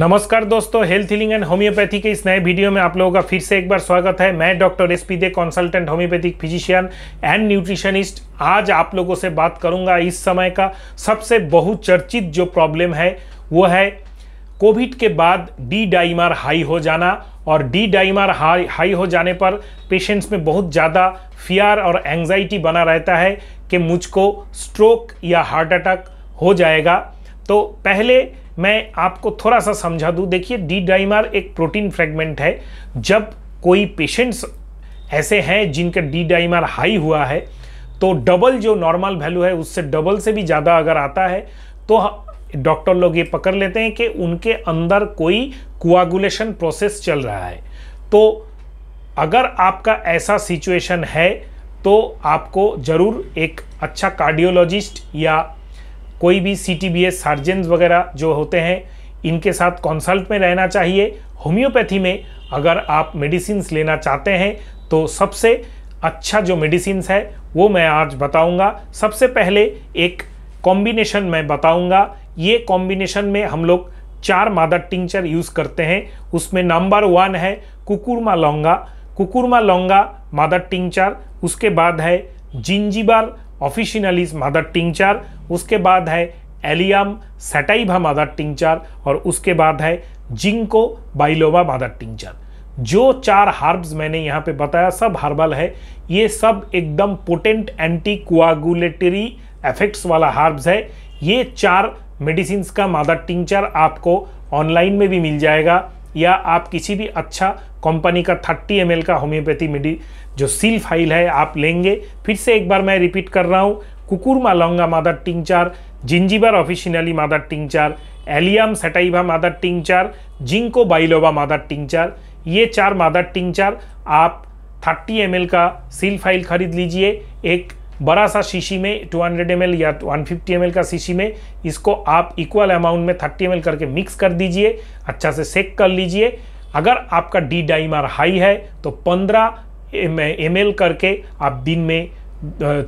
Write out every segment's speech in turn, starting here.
नमस्कार दोस्तों health healing and homeopathy के इस नए वीडियो में आप लोगों का फिर से एक बार स्वागत है मैं doctor S P De consultant homeopathic physician and nutritionist आज आप लोगों से बात करूंगा इस समय का सबसे बहुचर्चित जो प्रॉब्लम है वो है कोविड के बाद डी डाइमार हाई हो जाना और डी डाइमार हाई हाई हो जाने पर पेशेंट्स में बहुत ज़्यादा फियर और एंग्जाइटी बना रहता है कि मुझको स्ट्रोक या हार्ट अटैक हो जाएगा तो पहले मैं आपको थोड़ा सा समझा दूँ देखिए डी डाइमर एक प्रोटीन फ्रेगमेंट है जब कोई पेशेंट्स ऐसे हैं जिनका डी डाइमर हाई हुआ है तो डबल जो नॉर्मल वैल्यू है उससे डबल से भी ज़्यादा अगर आता है तो डॉक्टर लोग ये पकड़ लेते हैं कि उनके अंदर कोई कुआगुलेशन प्रोसेस चल रहा है तो अगर आपका ऐसा सिचुएशन है तो आपको ज़रूर एक अच्छा कार्डियोलॉजिस्ट या कोई भी C T B S surgeon वगैरह जो होते हैं इनके साथ कंसल्ट में रहना चाहिए होम्योपैथी में अगर आप मेडिसिन लेना चाहते हैं तो सबसे अच्छा जो मेडिसिन है वो मैं आज बताऊंगा सबसे पहले एक कॉम्बिनेशन मैं बताऊंगा ये कॉम्बिनेशन में हम लोग चार मादर टिंचर यूज़ करते हैं उसमें नंबर वन है कुकुरमा लौंगा कुकुरमा लौंगा मादर टिंचर उसके बाद है जिंजीबार इज मादर टिंगचार उसके बाद है एलियम सेटाइभा मादर टिंगचार और उसके बाद है जिंको बाइलोवा मादर टिंगचार जो चार हार्ब्स मैंने यहाँ पे बताया सब हर्बल है ये सब एकदम पोटेंट एंटी कोआगुलेटरी एफेक्ट्स वाला हार्ब्स है ये चार मेडिसिन का मदर टिंचर आपको ऑनलाइन में भी मिल जाएगा या आप किसी भी अच्छा कंपनी का 30 एम का होम्योपैथी मेडि जो सील फाइल है आप लेंगे फिर से एक बार मैं रिपीट कर रहा हूँ कुकुरमा लौंगा मादर टिंगचार जिंजीबर ऑफिशिनली मादर टिंगचार एलियम सेटाइवा मादर टिंगचार जिंको बाइलोवा मादर टिंगचार ये चार मादर टिंगचार आप 30 एम का सील फाइल खरीद लीजिए एक बड़ा सा शीशी में 200 हंड्रेड या 150 एम का शीशी में इसको आप इक्वल अमाउंट में 30 एम करके मिक्स कर दीजिए अच्छा से सेक कर लीजिए अगर आपका डी डाइमर हाई है तो 15 एम करके आप दिन में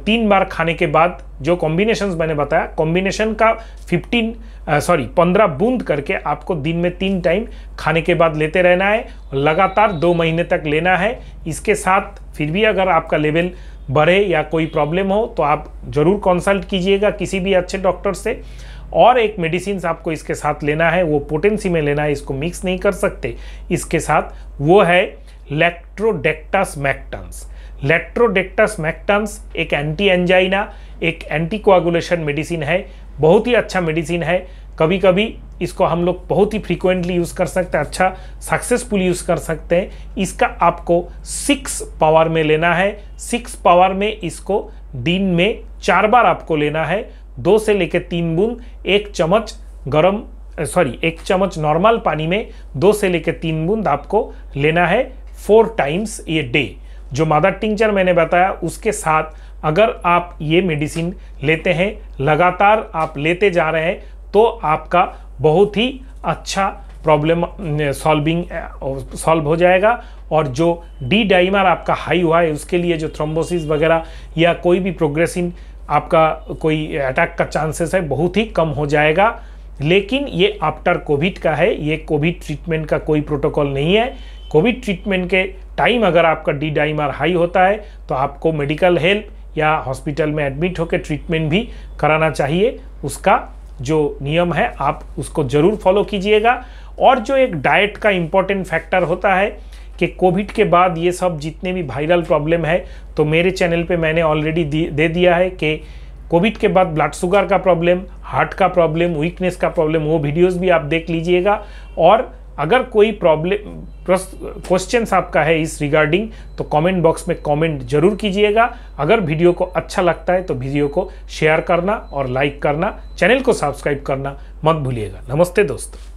तीन बार खाने के बाद जो कॉम्बिनेशन मैंने बताया कॉम्बिनेशन का 15 सॉरी 15 बूंद करके आपको दिन में तीन टाइम खाने के बाद लेते रहना है और लगातार दो महीने तक लेना है इसके साथ फिर भी अगर आपका लेवल बढ़े या कोई प्रॉब्लम हो तो आप ज़रूर कंसल्ट कीजिएगा किसी भी अच्छे डॉक्टर से और एक मेडिसिन आपको इसके साथ लेना है वो पोटेंसी में लेना है इसको मिक्स नहीं कर सकते इसके साथ वो है लेक्ट्रोडेक्टस मैक्टन्स लेक्ट्रोडेक्टस मैक्टन्स एक एंटी एंजाइना एक एंटी कोआगुलेशन मेडिसिन है बहुत ही अच्छा मेडिसिन है कभी कभी इसको हम लोग बहुत ही फ्रीक्वेंटली यूज़ कर सकते हैं अच्छा सक्सेसफुल यूज़ कर सकते हैं इसका आपको सिक्स पावर में लेना है सिक्स पावर में इसको दिन में चार बार आपको लेना है दो से लेकर तीन बूंद एक चम्मच गरम सॉरी एक चम्मच नॉर्मल पानी में दो से लेकर तीन बूंद आपको लेना है फोर टाइम्स ये डे जो मादा टिंचर मैंने बताया उसके साथ अगर आप ये मेडिसिन लेते हैं लगातार आप लेते जा रहे हैं तो आपका बहुत ही अच्छा प्रॉब्लम सॉल्विंग सॉल्व हो जाएगा और जो डी डाइमर आपका हाई हुआ है उसके लिए जो थ्रोम्बोसिस वगैरह या कोई भी प्रोग्रेसिन आपका कोई अटैक का चांसेस है बहुत ही कम हो जाएगा लेकिन ये आफ्टर कोविड का है ये कोविड ट्रीटमेंट का कोई प्रोटोकॉल नहीं है कोविड ट्रीटमेंट के टाइम अगर आपका डी डाइमर हाई होता है तो आपको मेडिकल हेल्प या हॉस्पिटल में एडमिट होकर ट्रीटमेंट भी कराना चाहिए उसका जो नियम है आप उसको ज़रूर फॉलो कीजिएगा और जो एक डाइट का इम्पोर्टेंट फैक्टर होता है कि कोविड के बाद ये सब जितने भी वायरल प्रॉब्लम है तो मेरे चैनल पे मैंने ऑलरेडी दे दिया है कि कोविड के बाद ब्लड शुगर का प्रॉब्लम हार्ट का प्रॉब्लम वीकनेस का प्रॉब्लम वो वीडियोस भी आप देख लीजिएगा और अगर कोई प्रॉब्लम क्वेश्चन आपका है इस रिगार्डिंग तो कमेंट बॉक्स में कमेंट जरूर कीजिएगा अगर वीडियो को अच्छा लगता है तो वीडियो को शेयर करना और लाइक करना चैनल को सब्सक्राइब करना मत भूलिएगा नमस्ते दोस्तों